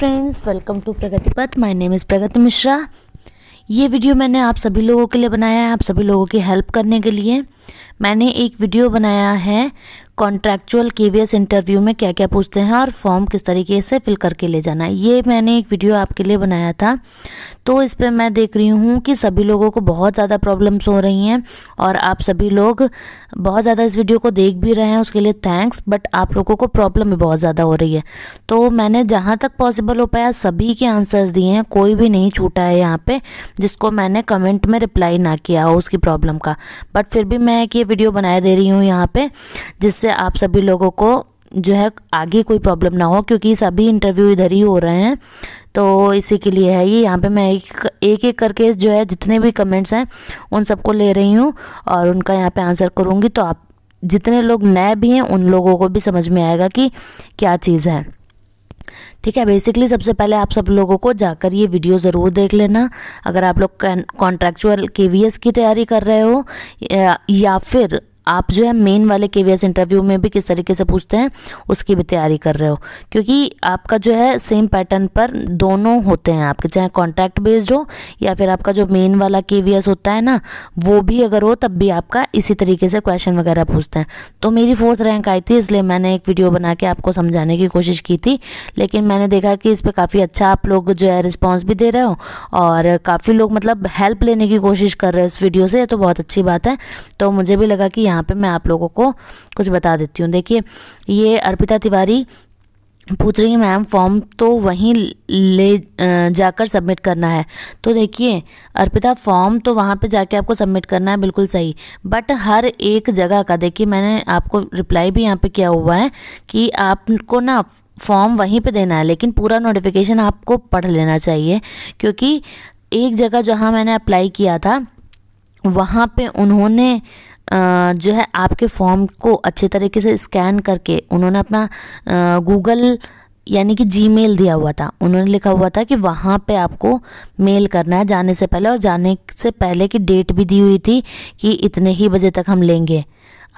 Friends welcome to Pragati Path my name is Pragati Mishra ये video मैंने आप सभी लोगों के लिए बनाया है आप सभी लोगों की हेल्प करने के लिए मैंने एक वीडियो बनाया है कॉन्ट्रैक्चुअल केवीएस इंटरव्यू में क्या क्या पूछते हैं और फॉर्म किस तरीके से फिल करके ले जाना है ये मैंने एक वीडियो आपके लिए बनाया था तो इस पर मैं देख रही हूँ कि सभी लोगों को बहुत ज़्यादा प्रॉब्लम्स हो रही हैं और आप सभी लोग बहुत ज़्यादा इस वीडियो को देख भी रहे हैं उसके लिए थैंक्स बट आप लोगों को प्रॉब्लम भी बहुत ज़्यादा हो रही है तो मैंने जहाँ तक पॉसिबल हो पाया सभी के आंसर्स दिए हैं कोई भी नहीं छूटा है यहाँ पर जिसको मैंने कमेंट में रिप्लाई ना किया हो उसकी प्रॉब्लम का बट फिर भी मैं एक ये वीडियो बनाए दे रही हूँ यहाँ पर जिससे जिससे आप सभी लोगों को जो है आगे कोई प्रॉब्लम ना हो क्योंकि सभी इंटरव्यू इधर ही हो रहे हैं तो इसी के लिए है ये यहाँ पे मैं एक एक एक करके जो है जितने भी कमेंट्स हैं उन सबको ले रही हूँ और उनका यहाँ पे आंसर करूँगी तो आप जितने लोग नए भी हैं उन लोगों को भी समझ में आएगा कि क्या चीज़ है ठीक है बेसिकली सबसे पहले आप सब लोगों को जाकर ये वीडियो ज़रूर देख लेना अगर आप लोग कॉन्ट्रेक्चुअल के की तैयारी कर रहे हो या, या फिर आप जो है मेन वाले के इंटरव्यू में भी किस तरीके से पूछते हैं उसकी भी तैयारी कर रहे हो क्योंकि आपका जो है सेम पैटर्न पर दोनों होते हैं आपके चाहे कॉन्टैक्ट बेस्ड हो या फिर आपका जो मेन वाला के होता है ना वो भी अगर हो तब भी आपका इसी तरीके से क्वेश्चन वगैरह पूछते हैं तो मेरी फोर्थ रैंक आई थी इसलिए मैंने एक वीडियो बना के आपको समझाने की कोशिश की थी लेकिन मैंने देखा कि इस पर काफ़ी अच्छा आप लोग जो है रिस्पॉन्स भी दे रहे हो और काफ़ी लोग मतलब हेल्प लेने की कोशिश कर रहे हो इस वीडियो से तो बहुत अच्छी बात है तो मुझे भी लगा कि यहाँ यहाँ पे मैं आप लोगों को कुछ बता देती हूँ देखिए ये अर्पिता तिवारी पूछ रही है मैम फॉर्म तो वहीं ले जाकर सबमिट करना है तो देखिए अर्पिता फॉर्म तो वहाँ पे जाके आपको सबमिट करना है बिल्कुल सही बट हर एक जगह का देखिए मैंने आपको रिप्लाई भी यहाँ पे किया हुआ है कि आपको ना फॉर्म वहीं पे देना है लेकिन पूरा नोटिफिकेशन आपको पढ़ लेना चाहिए क्योंकि एक जगह जहाँ मैंने अप्लाई किया था वहाँ पर उन्होंने जो है आपके फॉर्म को अच्छे तरीके से स्कैन करके उन्होंने अपना गूगल यानी कि जीमेल दिया हुआ था उन्होंने लिखा हुआ था कि वहाँ पे आपको मेल करना है जाने से पहले और जाने से पहले की डेट भी दी हुई थी कि इतने ही बजे तक हम लेंगे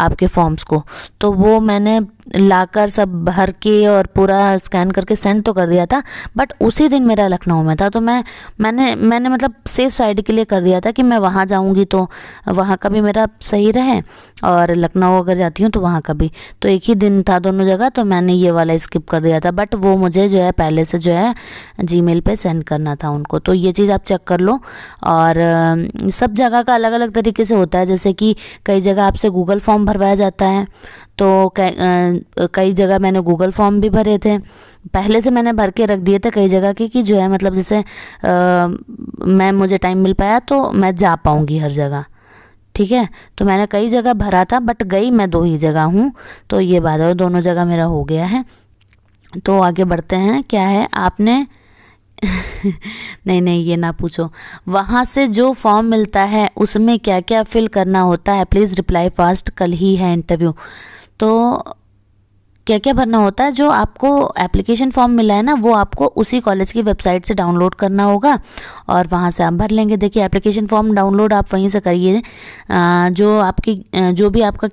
आपके फॉर्म्स को तो वो मैंने लाकर सब भर के और पूरा स्कैन करके सेंड तो कर दिया था बट उसी दिन मेरा लखनऊ में था तो मैं मैंने मैंने मतलब सेफ साइड के लिए कर दिया था कि मैं वहाँ जाऊँगी तो वहाँ का भी मेरा सही रहे और लखनऊ अगर जाती हूँ तो वहाँ का भी तो एक ही दिन था दोनों जगह तो मैंने ये वाला स्किप कर दिया था बट वो मुझे जो है पहले से जो है जी मेल पर सेंड करना था उनको तो ये चीज़ आप चेक कर लो और सब जगह का अलग अलग तरीके से होता है जैसे कि कई जगह आपसे गूगल फॉर्म भरवाया जाता है तो कई जगह मैंने गूगल फॉर्म भी भरे थे पहले से मैंने भर के रख दिए थे कई जगह के कि जो है मतलब जैसे मैं मुझे टाइम मिल पाया तो मैं जा पाऊँगी हर जगह ठीक है तो मैंने कई जगह भरा था बट गई मैं दो ही जगह हूँ तो ये बात है दोनों जगह मेरा हो गया है तो आगे बढ़ते हैं क्या है आपने नहीं नहीं ये ना पूछो वहाँ से जो फॉर्म मिलता है उसमें क्या क्या फिल करना होता है प्लीज़ रिप्लाई फास्ट कल ही है इंटरव्यू तो क्या क्या भरना होता है जो आपको एप्लीकेशन फॉर्म मिला है ना वो आपको उसी कॉलेज की वेबसाइट से डाउनलोड करना होगा और वहाँ से आप भर लेंगे देखिए एप्लीकेशन फॉर्म डाउनलोड आप वहीं से करिए जो आपकी जो भी आपका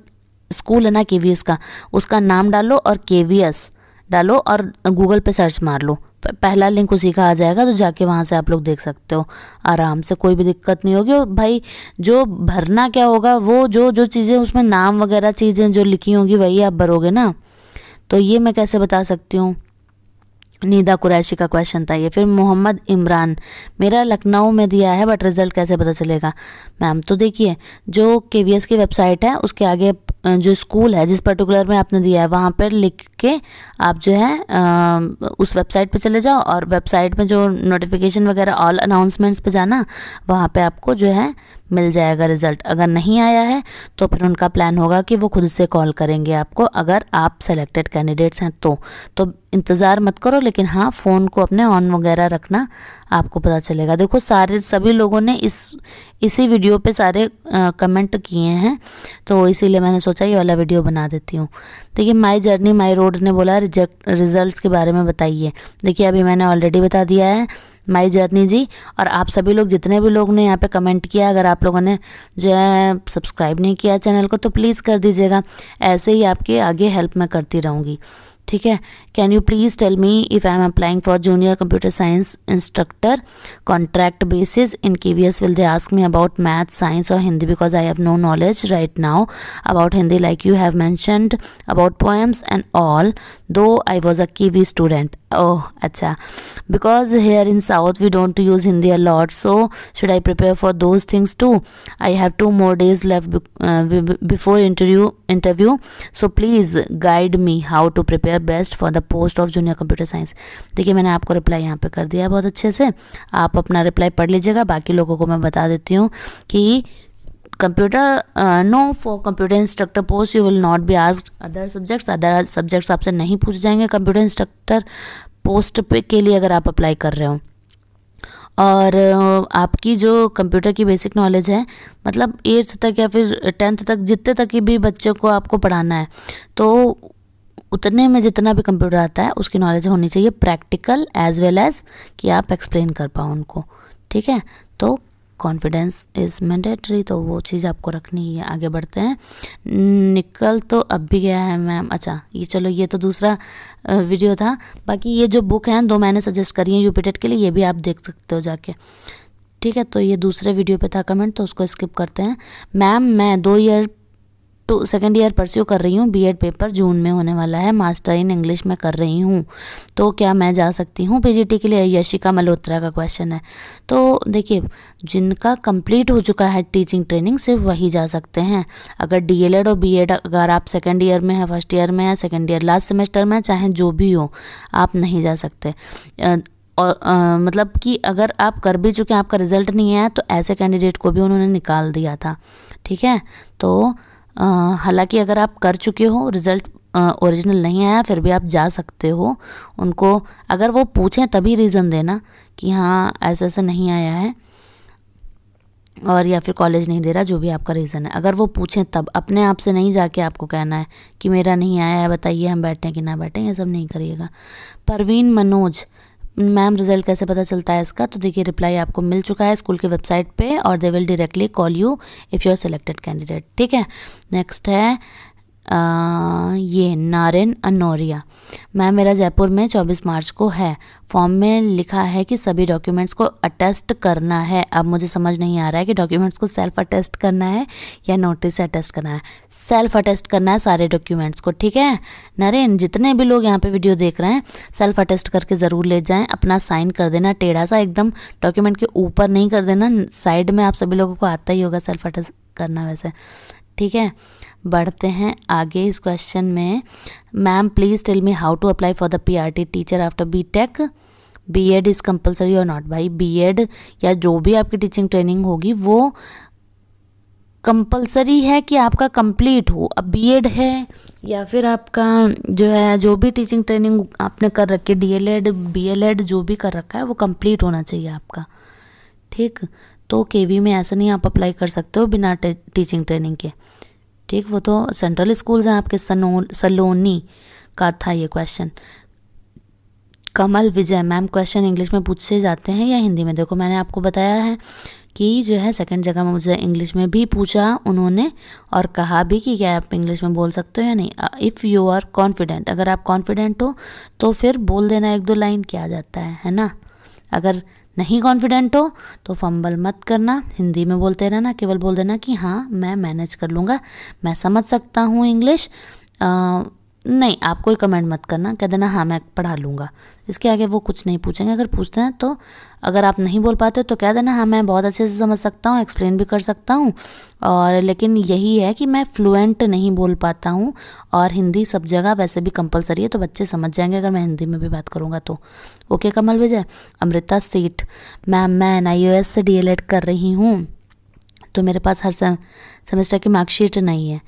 स्कूल है ना के का उसका नाम डालो और के डालो और गूगल पे सर्च मार लो पहला लिंक उसी का आ जाएगा तो जाके वहाँ से आप लोग देख सकते हो आराम से कोई भी दिक्कत नहीं होगी और भाई जो भरना क्या होगा वो जो जो चीज़ें उसमें नाम वगैरह चीज़ें जो लिखी होंगी वही आप भरोगे ना तो ये मैं कैसे बता सकती हूँ नीदा कुरैशी का क्वेश्चन था ये फिर मोहम्मद इमरान मेरा लखनऊ में दिया है बट रिज़ल्ट कैसे पता चलेगा मैम तो देखिए जो के की वेबसाइट है उसके आगे जो स्कूल है जिस पर्टिकुलर में आपने दिया है वहाँ पर लिख के आप जो है आ, उस वेबसाइट पे चले जाओ और वेबसाइट में जो नोटिफिकेशन वगैरह ऑल अनाउंसमेंट्स पे जाना वहाँ पे आपको जो है मिल जाएगा रिज़ल्ट अगर नहीं आया है तो फिर उनका प्लान होगा कि वो खुद से कॉल करेंगे आपको अगर आप सेलेक्टेड कैंडिडेट्स हैं तो तो इंतज़ार मत करो लेकिन हाँ फ़ोन को अपने ऑन वगैरह रखना आपको पता चलेगा देखो सारे सभी लोगों ने इस इसी वीडियो पे सारे आ, कमेंट किए हैं तो इसीलिए मैंने सोचा ये वाला वीडियो बना देती हूँ देखिए माय जर्नी माय रोड ने बोला रिजल्ट रिजल्ट्स के बारे में बताइए देखिए अभी मैंने ऑलरेडी बता दिया है माई जर्नी जी और आप सभी लोग जितने भी लोग ने यहाँ पे कमेंट किया अगर आप लोगों ने जो है सब्सक्राइब नहीं किया चैनल को तो प्लीज़ कर दीजिएगा ऐसे ही आपके आगे हेल्प मैं करती रहूँगी ठीक है can you please tell me if I am applying for junior computer science instructor contract basis in K V S will they ask me about math science और Hindi because I have no knowledge right now about Hindi like you have mentioned about poems and all though I was a K V student oh अच्छा because here in south we don't use Hindi a lot so should I prepare for those things too I have two more days left before interview interview so please guide me how to prepare our best for the post of junior computer science देखिए मैंने आपको reply यहाँ पे कर दिया बहुत अच्छे से आप अपना रिप्लाई पढ़ लीजिएगा बाकी लोगों को मैं बता देती हूँ कि computer no for computer instructor post you will not be ask other subjects other subjects आपसे नहीं पूछ जाएंगे कंप्यूटर इंस्ट्रक्टर पोस्ट पे के लिए अगर आप अप्लाई कर रहे हो और uh, आपकी जो कंप्यूटर की बेसिक नॉलेज है मतलब एट्थ तक या फिर टेंथ तक जितने तक की भी बच्चे को आपको पढ़ाना है तो उतने में जितना भी कंप्यूटर आता है उसकी नॉलेज होनी चाहिए प्रैक्टिकल एज वेल एज कि आप एक्सप्लेन कर पाओ उनको ठीक है तो कॉन्फिडेंस इज़ मैंडेटरी तो वो चीज़ आपको रखनी ही है आगे बढ़ते हैं निकल तो अब भी गया है मैम अच्छा ये चलो ये तो दूसरा वीडियो था बाकी ये जो बुक हैं दो मैंने सजेस्ट करी है यूपीटेट के लिए ये भी आप देख सकते हो जाके ठीक है तो ये दूसरे वीडियो पे था कमेंट तो उसको स्किप करते हैं मैम मैं दो year two second year pursue कर रही हूँ बीएड पेपर जून में होने वाला है मास्टर इन इंग्लिश में कर रही हूँ तो क्या मैं जा सकती हूँ पीजीटी के लिए यशिका मल्होत्रा का क्वेश्चन है तो देखिए जिनका कंप्लीट हो चुका है टीचिंग ट्रेनिंग सिर्फ वही जा सकते हैं अगर डीएलएड और बीएड अगर आप सेकेंड ईयर में है फर्स्ट ईयर में है सेकेंड ईयर लास्ट सेमेस्टर में चाहे जो भी हो आप नहीं जा सकते और आ, मतलब कि अगर आप कर भी चुके हैं आपका रिजल्ट नहीं आया तो ऐसे कैंडिडेट को भी उन्होंने निकाल दिया था ठीक है तो हालांकि अगर आप कर चुके हो रिज़ल्ट ओरिजिनल नहीं आया फिर भी आप जा सकते हो उनको अगर वो पूछें तभी रीज़न देना कि हाँ ऐसा ऐसा नहीं आया है और या फिर कॉलेज नहीं दे रहा जो भी आपका रीज़न है अगर वो पूछें तब अपने आप से नहीं जाके आपको कहना है कि मेरा नहीं आया है बताइए हम बैठें कि ना बैठें ये सब नहीं करिएगा परवीन मनोज मैम रिजल्ट कैसे पता चलता है इसका तो देखिए रिप्लाई आपको मिल चुका है स्कूल के वेबसाइट पे और they will directly call you if you are selected candidate ठीक है नेक्स्ट है आ, ये नारेन अनौरिया मैम मेरा जयपुर में 24 मार्च को है फॉर्म में लिखा है कि सभी डॉक्यूमेंट्स को अटेस्ट करना है अब मुझे समझ नहीं आ रहा है कि डॉक्यूमेंट्स को सेल्फ अटेस्ट करना है या नोटिस से अटेस्ट करना है सेल्फ अटेस्ट करना है सारे डॉक्यूमेंट्स को ठीक है नरेन जितने भी लोग यहाँ पे वीडियो देख रहे हैं सेल्फ अटेस्ट करके ज़रूर ले जाएं अपना साइन कर देना टेढ़ा सा एकदम डॉक्यूमेंट के ऊपर नहीं कर देना साइड में आप सभी लोगों को आता ही होगा सेल्फ अटेस्ट करना वैसे ठीक है बढ़ते हैं आगे इस क्वेश्चन में ma'am please tell me how to apply for the PRT teacher after B tech B Ed is compulsory और नॉट भाई बी एड या जो भी आपकी टीचिंग ट्रेनिंग होगी वो कंपलसरी है कि आपका कंप्लीट हो अब बी एड है या फिर आपका जो है जो भी टीचिंग ट्रेनिंग आपने कर रखी है D L Ed B L Ed जो भी कर रखा है वो कंप्लीट होना चाहिए आपका ठीक तो के वी में ऐसा नहीं आप अप्लाई कर सकते हो बिना टीचिंग ट्रेनिंग के ठीक वो तो सेंट्रल स्कूल्स हैं आपके सनो सलोनी का था ये question Kamal Vijay ma'am question English में पूछे जाते हैं या हिंदी में देखो मैंने आपको बताया है कि जो है सेकंड जगह में मुझे इंग्लिश में भी पूछा उन्होंने और कहा भी कि क्या आप इंग्लिश में बोल सकते हो या नहीं इफ़ यू आर कॉन्फिडेंट अगर आप कॉन्फिडेंट हो तो फिर बोल देना एक दो लाइन क्या जाता है है ना अगर नहीं कॉन्फिडेंट हो तो फंबल मत करना हिंदी में बोलते रहना केवल बोल देना कि हाँ मैं मैनेज कर लूँगा मैं समझ सकता हूँ इंग्लिश नहीं आप कोई कमेंट मत करना कह देना हाँ मैं पढ़ा लूँगा इसके आगे वो कुछ नहीं पूछेंगे अगर पूछते हैं तो अगर आप नहीं बोल पाते तो कह देना हाँ मैं बहुत अच्छे से समझ सकता हूँ एक्सप्लेन भी कर सकता हूँ और लेकिन यही है कि मैं फ्लुएंट नहीं बोल पाता हूँ और हिंदी सब जगह वैसे भी कंपलसरी है तो बच्चे समझ जाएंगे अगर मैं हिंदी में भी बात करूँगा तो ओके कमल विजय अमृता सेठ मैम मैं एन आई ओ एस से डी एल एड कर रही हूँ तो मेरे पास हर सम, सेमेस्टर की मार्कशीट नहीं है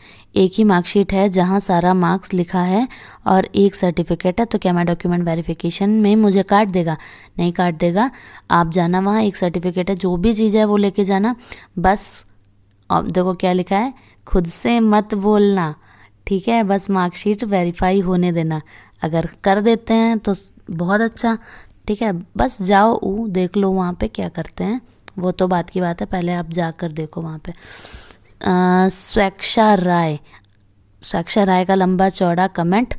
एक ही मार्कशीट है जहाँ सारा मार्क्स लिखा है और एक सर्टिफिकेट है तो क्या मैं डॉक्यूमेंट वेरिफिकेशन में मुझे काट देगा नहीं काट देगा आप जाना वहाँ एक सर्टिफिकेट है जो भी चीज़ है वो लेके जाना बस और देखो क्या लिखा है खुद से मत बोलना ठीक है बस मार्कशीट वेरीफाई होने देना अगर कर देते हैं तो बहुत अच्छा ठीक है बस जाओ ऊ देख लो वहाँ पे क्या करते हैं वो तो बात की बात है पहले आप जाकर देखो वहाँ पे स्वेक्षा राय स्वेक्षा राय का लंबा चौड़ा कमेंट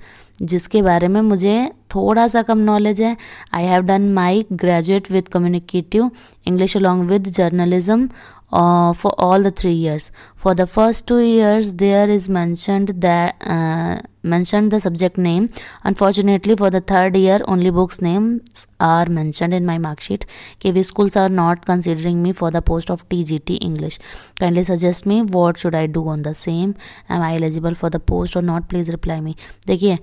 जिसके बारे में मुझे थोड़ा सा कम नॉलेज है I have done my graduate with communicative English along with journalism for all the three years for the first two years there is mentioned that mentioned the subject name. Unfortunately, for the third year, only books names are mentioned in my mark sheet. KV schools are not considering me for the post of TGT English. Kindly suggest me what should I do on the same. Am I eligible for the post or not? Please reply me. देखिए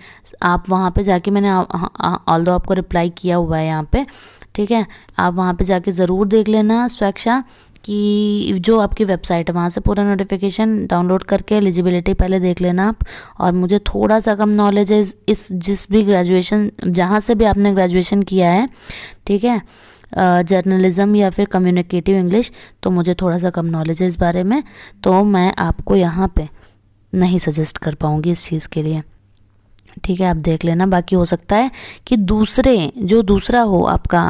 आप वहाँ पे जाके maine all aapko reply kiya hua hai yahan pe ठीक है आप वहाँ पे जाके ज़रूर देख लेना स्वेक्षा कि जो आपकी वेबसाइट है वहाँ से पूरा नोटिफिकेशन डाउनलोड करके एलिजिबिलिटी पहले देख लेना आप और मुझे थोड़ा सा कम नॉलेज है इस जिस भी ग्रेजुएशन जहाँ से भी आपने ग्रेजुएशन किया है ठीक है जर्नलिज़म या फिर कम्युनिकेटिव इंग्लिश तो मुझे थोड़ा सा कम नॉलेज है इस बारे में तो मैं आपको यहाँ पर नहीं सजेस्ट कर पाऊँगी इस चीज़ के लिए ठीक है आप देख लेना बाकी हो सकता है कि दूसरे जो दूसरा हो आपका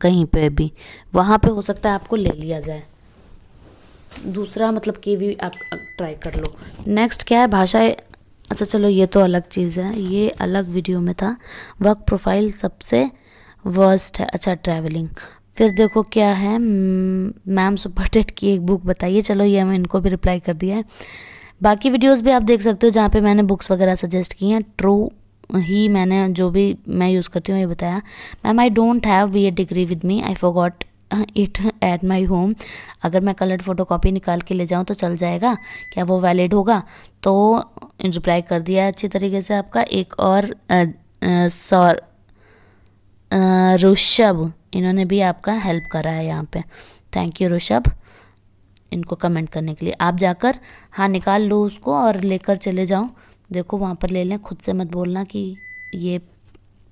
कहीं पे भी वहाँ पे हो सकता है आपको ले लिया जाए दूसरा मतलब के भी आप ट्राई कर लो नेक्स्ट क्या है भाषा अच्छा चलो ये तो अलग चीज़ है ये अलग वीडियो में था वर्क प्रोफाइल सबसे वर्स्ट है अच्छा ट्रैवलिंग फिर देखो क्या है मैम सुपरटेट की एक बुक बताइए चलो ये हमें इनको भी रिप्लाई कर दिया है बाकी वीडियोस भी आप देख सकते हो जहाँ पे मैंने बुक्स वगैरह सजेस्ट की हैं ट्रू ही मैंने जो भी मैं यूज़ करती हूँ ये बताया ma'am I don't have B A degree with me I forgot it at my home अगर मैं कलर्ड फ़ोटो कॉपी निकाल के ले जाऊँ तो चल जाएगा क्या वो वैलिड होगा तो रिप्लाई कर दिया अच्छी तरीके से आपका एक और सौर ऋषभ इन्होंने भी आपका हेल्प करा है यहाँ पे थैंक यू ऋषभ इनको कमेंट करने के लिए आप जाकर हाँ निकाल लो उसको और लेकर चले जाओ देखो वहाँ पर ले लें खुद से मत बोलना कि ये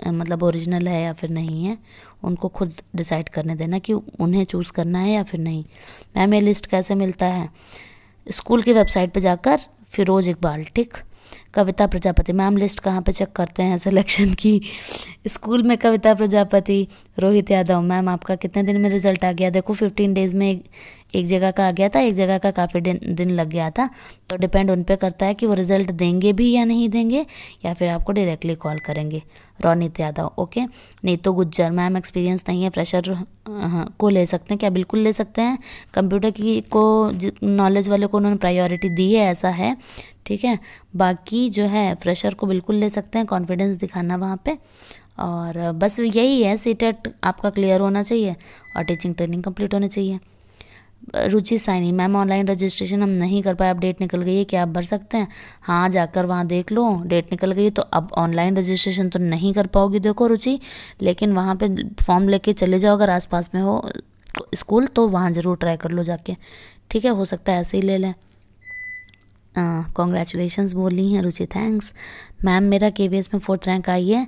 मतलब ओरिजिनल है या फिर नहीं है उनको खुद डिसाइड करने देना कि उन्हें चूज़ करना है या फिर नहीं मैम ये लिस्ट कैसे मिलता है स्कूल की वेबसाइट पर जाकर फिरोज इकबाल ठीक कविता प्रजापति मैम लिस्ट कहाँ पे चेक करते हैं सिलेक्शन की स्कूल में कविता प्रजापति रोहित यादव मैम आपका कितने दिन में रिजल्ट आ गया देखो फिफ्टीन डेज़ में एक जगह का आ गया था एक जगह का काफ़ी दिन लग गया था तो डिपेंड उन पर करता है कि वो रिज़ल्ट देंगे भी या नहीं देंगे या फिर आपको डायरेक्टली कॉल करेंगे रौनित यादव ओके नीतू तो गुज्जर मैम एक्सपीरियंस नहीं है फ्रेशर हाँ, को ले सकते हैं क्या बिल्कुल ले सकते हैं कंप्यूटर की को नॉलेज वाले को उन्होंने प्रायोरिटी दी है ऐसा है ठीक है बाकी जो है फ्रेशर को बिल्कुल ले सकते हैं कॉन्फिडेंस दिखाना वहाँ पे और बस यही है सीटेट आपका क्लियर होना चाहिए और टीचिंग ट्रेनिंग कंप्लीट होनी चाहिए Ruchi Saini ma'am online registration हम नहीं कर पाए अब डेट निकल गई है क्या आप भर सकते हैं हाँ जाकर वहाँ देख लो डेट निकल गई तो अब ऑनलाइन रजिस्ट्रेशन तो नहीं कर पाओगी देखो रुचि लेकिन वहाँ पे फॉर्म लेके चले जाओ अगर आसपास में हो स्कूल तो वहाँ ज़रूर ट्राई कर लो जाके ठीक है हो सकता है ऐसे ही ले लें कॉन्ग्रेचुलेशन बोल रही हैं रुचि थैंक्स मैम मेरा के में फोर्थ रैंक आई है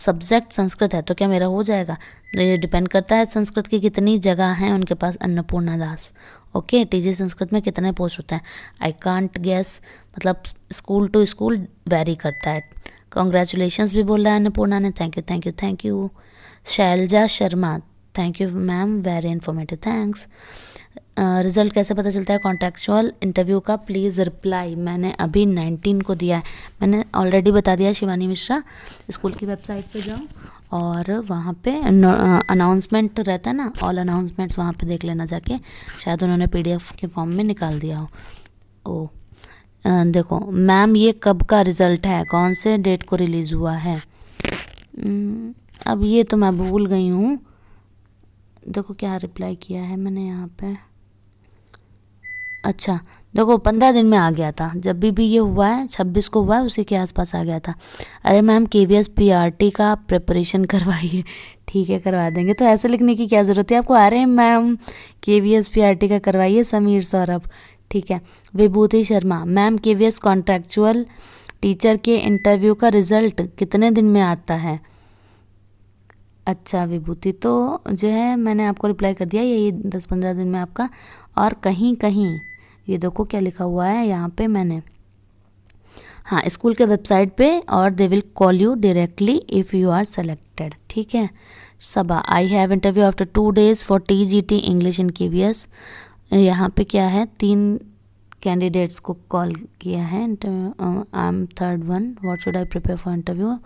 सब्जेक्ट संस्कृत है तो क्या मेरा हो जाएगा तो ये डिपेंड करता है संस्कृत की कितनी जगह हैं उनके पास अन्नपूर्णा दास ओके टीजी संस्कृत में कितने पोस्ट होते हैं आई कांट गेस मतलब स्कूल टू स्कूल वेरी करता है कॉन्ग्रेचुलेशंस भी बोल रहा है अन्नपूर्णा ने thank you thank you thank you Shailja Sharma thank you ma'am very informative thanks result कैसे पता चलता है कॉन्ट्रेक्चुअल इंटरव्यू का प्लीज़ रिप्लाई मैंने अभी नाइनटीन को दिया है मैंने ऑलरेडी बता दिया शिवानी मिश्रा स्कूल की वेबसाइट पे जाओ और वहाँ पे अनाउंसमेंट रहता है ना ऑल अनाउंसमेंट्स वहाँ पे देख लेना जाके शायद उन्होंने पीडीएफ के फॉर्म में निकाल दिया हो ओ आ, देखो मैम ये कब का रिज़ल्ट है कौन से डेट को रिलीज़ हुआ है हम्म, अब ये तो मैं भूल गई हूँ देखो क्या रिप्लाई किया है मैंने यहाँ पे अच्छा देखो पंद्रह दिन में आ गया था जब भी भी ये हुआ है छब्बीस को हुआ है उसी के आसपास आ गया था अरे ma'am K V S P R T का प्रिपरेशन करवाइए ठीक है करवा देंगे तो ऐसे लिखने की क्या ज़रूरत है आपको अरे ma'am K V S P R T का करवाइए समीर सौरभ ठीक है Vibhuti Sharma ma'am K V S contractual teacher के इंटरव्यू का रिजल्ट कितने दिन में आता है अच्छा विभूति तो जो है मैंने आपको रिप्लाई कर दिया यही दस पंद्रह दिन में आपका और कहीं कहीं ये देखो क्या लिखा हुआ है यहाँ पे मैंने हाँ स्कूल के वेबसाइट पे और they will call you directly if you are selected ठीक है Saba I have interview after two days for T G T English in K V S यहाँ पर क्या है तीन कैंडिडेट्स को कॉल किया है interview I am third one what should I prepare for interview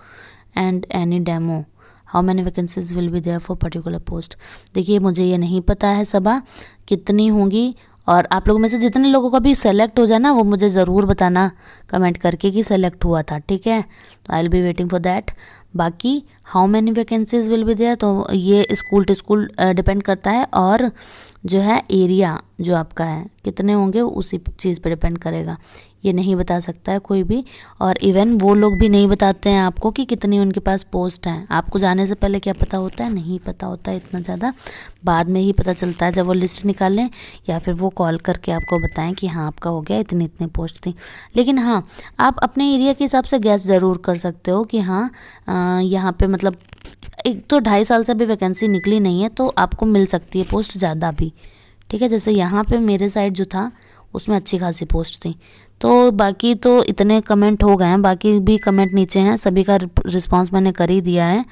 and any demo how many vacancies will be there for particular post देखिए मुझे ये नहीं पता है सबा कितनी होंगी और आप लोगों में से जितने लोगों का भी सेलेक्ट हो जाए ना वो मुझे ज़रूर बताना कमेंट करके कि सेलेक्ट हुआ था ठीक है तो I will be waiting for that बाकी how many vacancies will be there तो ये स्कूल टू स्कूल डिपेंड करता है और जो है एरिया जो आपका है कितने होंगे उसी चीज़ पर डिपेंड करेगा ये नहीं बता सकता है कोई भी और इवन वो लोग भी नहीं बताते हैं आपको कि कितनी उनके पास पोस्ट हैं आपको जाने से पहले क्या पता होता है नहीं पता होता है इतना ज़्यादा बाद में ही पता चलता है जब वो लिस्ट निकालें या फिर वो कॉल करके आपको बताएं कि हाँ आपका हो गया इतनी इतनी पोस्ट थी लेकिन हाँ आप अपने एरिया के हिसाब से गैस ज़रूर कर सकते हो कि हाँ यहाँ पर मतलब एक तो ढाई साल से अभी वैकेंसी निकली नहीं है तो आपको मिल सकती है पोस्ट ज़्यादा भी ठीक है जैसे यहाँ पे मेरे साइड जो था उसमें अच्छी खासी पोस्ट थी तो बाकी तो इतने कमेंट हो गए हैं बाकी भी कमेंट नीचे हैं सभी का रिस्पॉन्स मैंने कर ही दिया है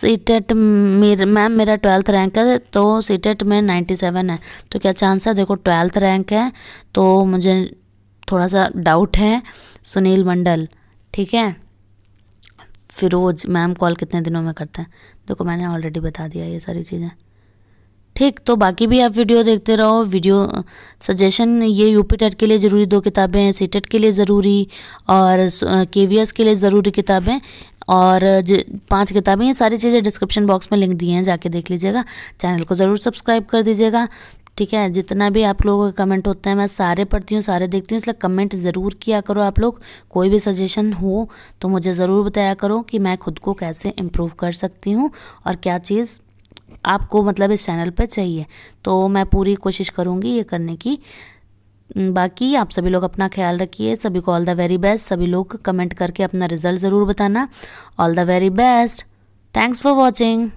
सी टेट मेरे मैम मेरा ट्वेल्थ रैंक है तो सी टेट में नाइन्टी सेवन है तो क्या चांस है देखो ट्वेल्थ रैंक है तो मुझे थोड़ा सा डाउट है सुनील मंडल ठीक है फिरोज मैम कॉल कितने दिनों में करते हैं देखो मैंने ऑलरेडी बता दिया ये सारी चीज़ें ठीक तो बाकी भी आप वीडियो देखते रहो वीडियो सजेशन ये यूपी टेट के लिए ज़रूरी दो किताबें हैं सी टेट के लिए ज़रूरी और के वी एस के लिए ज़रूरी किताबें और पांच किताबें ये सारी चीज़ें डिस्क्रिप्शन बॉक्स में लिंक दिए हैं जाके देख लीजिएगा चैनल को ज़रूर सब्सक्राइब कर दीजिएगा ठीक है जितना भी आप लोगों के कमेंट होते हैं मैं सारे पढ़ती हूँ सारे देखती हूँ इसलिए कमेंट ज़रूर किया करो आप लोग कोई भी सजेशन हो तो मुझे ज़रूर बताया करो कि मैं खुद को कैसे इम्प्रूव कर सकती हूँ और क्या चीज़ आपको मतलब इस चैनल पर चाहिए तो मैं पूरी कोशिश करूँगी ये करने की बाकी आप सभी लोग अपना ख्याल रखिए सभी को ऑल द वेरी बेस्ट सभी लोग कमेंट करके अपना रिजल्ट ज़रूर बताना all the very best thanks for watching